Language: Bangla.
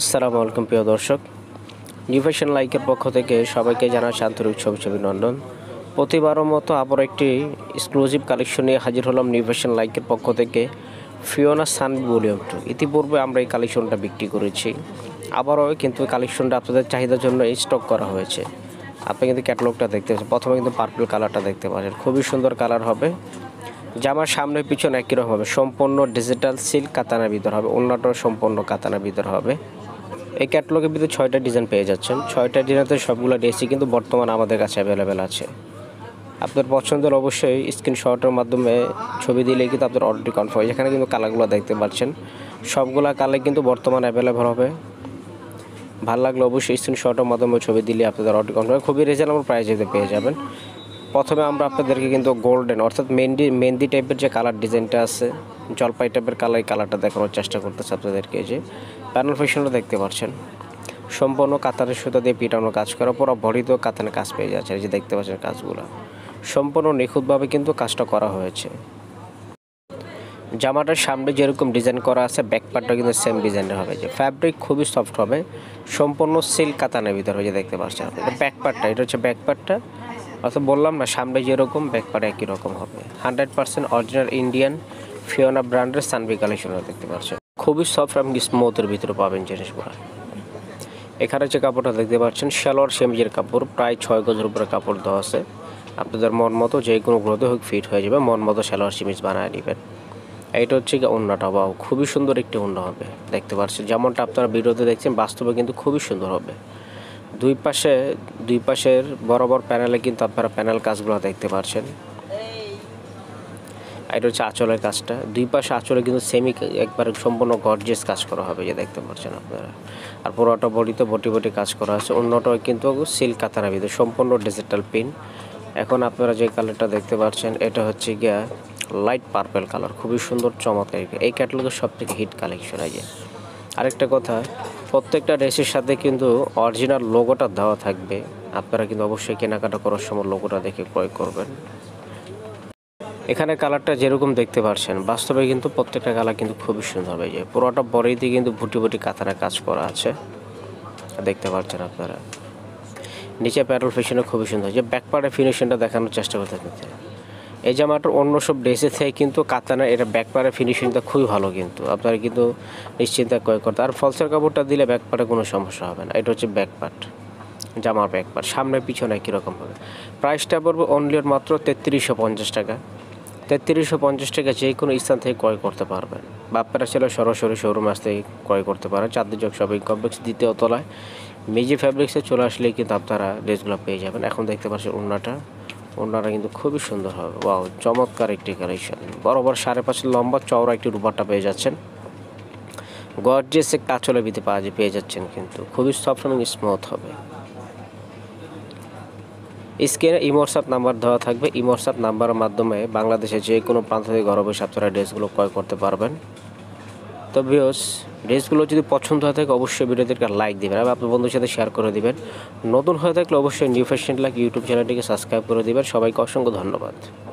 আসসালামু আলাইকুম প্রিয় দর্শক নিউ ফ্যাশন লাইকের পক্ষ থেকে সবাইকে জানা আন্তরিক শুভেচ্ছা অভিনন্দন প্রতিবারও মতো আবার একটি এক্সক্লুসিভ কালেকশন নিয়ে হাজির হলাম নিউ ফ্যাশন লাইকের পক্ষ থেকে ফিওনা সান টু ইতিপূর্বে আমরা এই কালেকশনটা বিক্রি করেছি আবারও কিন্তু কালেকশনটা আপনাদের চাহিদার জন্য স্টক করা হয়েছে আপনি কিন্তু ক্যাটালগটা দেখতে পাচ্ছেন প্রথমে কিন্তু পার্পল কালারটা দেখতে পাচ্ছেন খুবই সুন্দর কালার হবে জামার সামনে পিছনে একই রকম হবে সম্পূর্ণ ডিজিটাল সিল্ক কাতানা ভিতর হবে অন্যটা সম্পূর্ণ কাতানা ভিতর হবে এই ক্যাটলগের ভিতরে ছয়টা ডিজাইন পেয়ে যাচ্ছেন ছয়টা ডিজাইনতে সবগুলো ডেসি কিন্তু বর্তমান আমাদের কাছে অ্যাভেলেবেল আছে আপনার পছন্দের অবশ্যই স্ক্রিনশটের মাধ্যমে ছবি দিলে কিন্তু আপনার অর্ডারটি কনফার্ম হয় এখানে কিন্তু কালারগুলো দেখতে পাচ্ছেন সবগুলো কালার কিন্তু বর্তমান অ্যাভেলেবেল হবে ভালো লাগলে অবশ্যই স্ক্রিনশটের মাধ্যমে ছবি দিলে আপনাদের অর্ডার কনফার্ম খুবই রিজনেবল প্রাইসে পেয়ে যাবেন প্রথমে আমরা আপনাদেরকে কিন্তু গোল্ডেন অর্থাৎ মেহেন্দি মেহেন্দি টাইপের যে কালার ডিজাইনটা আছে জলপাই টাইপের কালার এই কালারটা দেখানোর চেষ্টা করতেছে আপনাদেরকে যে প্যানেল ফেশনটা দেখতে পাচ্ছেন সম্পূর্ণ কাতারের সুতা দিয়ে পিটানো কাজ করার পর ভরিত কাতানে কাজ পেয়ে যাচ্ছে এই যে দেখতে পাচ্ছেন কাজগুলো সম্পূর্ণ নিখুঁতভাবে কিন্তু কাজটা করা হয়েছে জামাটার সামনে যেরকম ডিজাইন করা আছে ব্যাক পার্টটা কিন্তু সেম ডিজাইনের হবে যে ফ্যাব্রিক খুবই সফট হবে সম্পূর্ণ সিল্ক কাতানের ভিতরে যে দেখতে পাচ্ছেন ব্যাক পার্টটা এটা হচ্ছে ব্যাক পার্টটা আচ্ছা বললাম না সামনে যেরকম ব্যাকপারে একই রকম হবে hundred percent original Indian Fiona ব্র্যান্ডের সানবি কালেকশন দেখতে পাচ্ছেন খুবই সফট এবং স্মুথের ভিতরে পাবেন জিনিসগুলো এখানে যে কাপড়টা দেখতে পাচ্ছেন সালোয়ার সেমিজের কাপড় প্রায় ছয় গজের উপরে কাপড় দেওয়া আছে আপনাদের মন মতো যে কোনো গ্রোথে হোক ফিট হয়ে যাবে মন মতো সালোয়ার সেমিজ বানায় নেবেন এইটা হচ্ছে কি অন্যটা বা খুবই সুন্দর একটি অন্য হবে দেখতে পাচ্ছেন যেমনটা আপনারা বিরোধে দেখছেন বাস্তবে কিন্তু খুবই সুন্দর হবে দুই পাশে দুই পাশের বরাবর প্যানেলে কিন্তু আপনারা প্যানেল কাজগুলো দেখতে পাচ্ছেন এটা হচ্ছে আঁচলের কাজটা দুই পাশে আঁচলে কিন্তু সেমি একবার সম্পূর্ণ গর্জেস কাজ করা হবে যে দেখতে পাচ্ছেন আপনারা আর পুরোটা বডিতে বটি বটি কাজ করা আছে অন্যটা কিন্তু সিল্ক কাতারা ভিতরে সম্পূর্ণ ডিজিটাল পিন এখন আপনারা যে কালারটা দেখতে পাচ্ছেন এটা হচ্ছে গিয়া লাইট পার্পেল কালার খুবই সুন্দর চমৎকার এই ক্যাটলগের সব থেকে হিট কালেকশন আছে আরেকটা কথা প্রত্যেকটা ড্রেসের সাথে কিন্তু অরিজিনাল লোগোটা দেওয়া থাকবে আপনারা কিন্তু অবশ্যই কেনাকাটা করার সময় লোগোটা দেখে ক্রয় করবেন এখানে কালারটা যেরকম দেখতে পাচ্ছেন বাস্তবে কিন্তু প্রত্যেকটা কালার কিন্তু খুবই সুন্দর হয়ে যায় পুরোটা বড়িতে কিন্তু ভুটি ভুটি কাতারা কাজ করা আছে দেখতে পাচ্ছেন আপনারা নিচে প্যারল ফিশনে খুবই সুন্দর যে ব্যাক ফিনিশিংটা দেখানোর চেষ্টা করতে এই জামাটার অন্য সব ড্রেসের থেকে কিন্তু কাতানা এটা ব্যাকপারে ফিনিশিংটা খুবই ভালো কিন্তু আপনারা কিন্তু নিশ্চিন্তা ক্রয় করতে আর ফলসের কাপড়টা দিলে ব্যাকপারে কোনো সমস্যা হবে না এটা হচ্ছে ব্যাকপার্ট জামার পার্ট সামনে পিছনে কীরকম হবে প্রাইসটা পড়বে অনলি মাত্র তেত্রিশশো পঞ্চাশ টাকা তেত্রিশশো পঞ্চাশ টাকা যে কোনো স্থান থেকে ক্রয় করতে পারবেন বাপ্পারা ছিল সরাসরি শোরুম আস থেকে ক্রয় করতে পারেন চাঁদের যোগ শপিং কমপ্লেক্স দ্বিতীয় তলায় মেজি ফ্যাব্রিক্সে চলে আসলে কিন্তু আপনারা ড্রেসগুলো পেয়ে যাবেন এখন দেখতে পাচ্ছেন ওনাটা ওনারা কিন্তু খুবই সুন্দর হবে বা চমৎকার একটি কালেকশন বরাবর সাড়ে পাঁচ লম্বা চওড়া একটি রুপারটা পেয়ে যাচ্ছেন গর্জেস এক কাঁচলে বিতে পাওয়া পেয়ে যাচ্ছেন কিন্তু খুবই সফট এবং স্মুথ হবে স্ক্রিনে ইমোয়াটসঅ্যাপ নাম্বার দেওয়া থাকবে ইমোয়াটসঅ্যাপ নাম্বারের মাধ্যমে বাংলাদেশে যে কোনো প্রান্ত থেকে ঘরে সাপ্তাহের ড্রেসগুলো ক্রয় করতে পারবেন তো ভিওস ড্রেসগুলো যদি পছন্দ হয়ে থাকে অবশ্যই ভিডিওতে একটা লাইক দেবেন আর আপনার বন্ধুর সাথে শেয়ার করে দেবেন নতুন হয়ে থাকলে অবশ্যই নিউ ফ্যাশন লাইক ইউটিউব চ্যানেলটিকে সাবস্ক্রাইব করে দেবেন সবাইকে অসংখ্য ধন্যবাদ